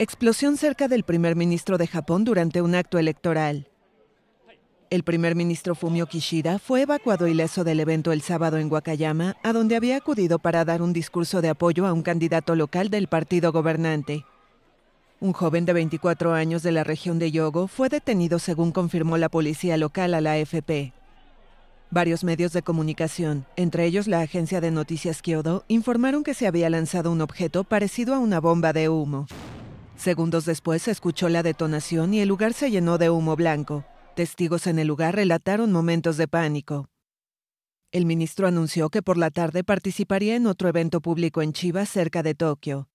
Explosión cerca del primer ministro de Japón durante un acto electoral. El primer ministro Fumio Kishida fue evacuado ileso del evento el sábado en Wakayama, a donde había acudido para dar un discurso de apoyo a un candidato local del partido gobernante. Un joven de 24 años de la región de Yogo fue detenido según confirmó la policía local a la AFP. Varios medios de comunicación, entre ellos la agencia de noticias Kyodo, informaron que se había lanzado un objeto parecido a una bomba de humo. Segundos después se escuchó la detonación y el lugar se llenó de humo blanco. Testigos en el lugar relataron momentos de pánico. El ministro anunció que por la tarde participaría en otro evento público en Chiba, cerca de Tokio.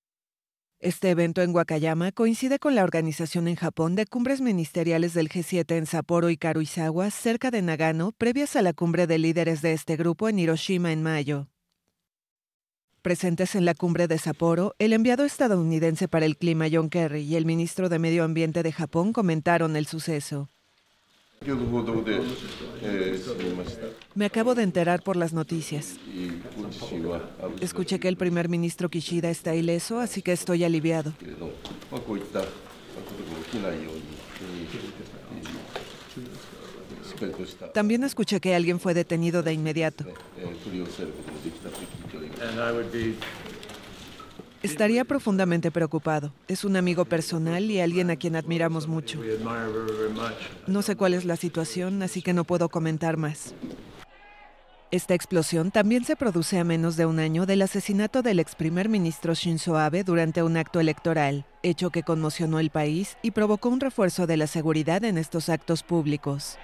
Este evento en Wakayama coincide con la organización en Japón de cumbres ministeriales del G7 en Sapporo y Karuizawa, cerca de Nagano, previas a la cumbre de líderes de este grupo en Hiroshima en mayo. Presentes en la cumbre de Sapporo, el enviado estadounidense para el clima John Kerry y el ministro de Medio Ambiente de Japón comentaron el suceso. Me acabo de enterar por las noticias. Escuché que el primer ministro Kishida está ileso, así que estoy aliviado. También escuché que alguien fue detenido de inmediato. Eh, eh, Estaría profundamente preocupado. Es un amigo personal y alguien a quien admiramos mucho. No sé cuál es la situación, así que no puedo comentar más. Esta explosión también se produce a menos de un año del asesinato del ex primer ministro Shinzo Abe durante un acto electoral, hecho que conmocionó el país y provocó un refuerzo de la seguridad en estos actos públicos.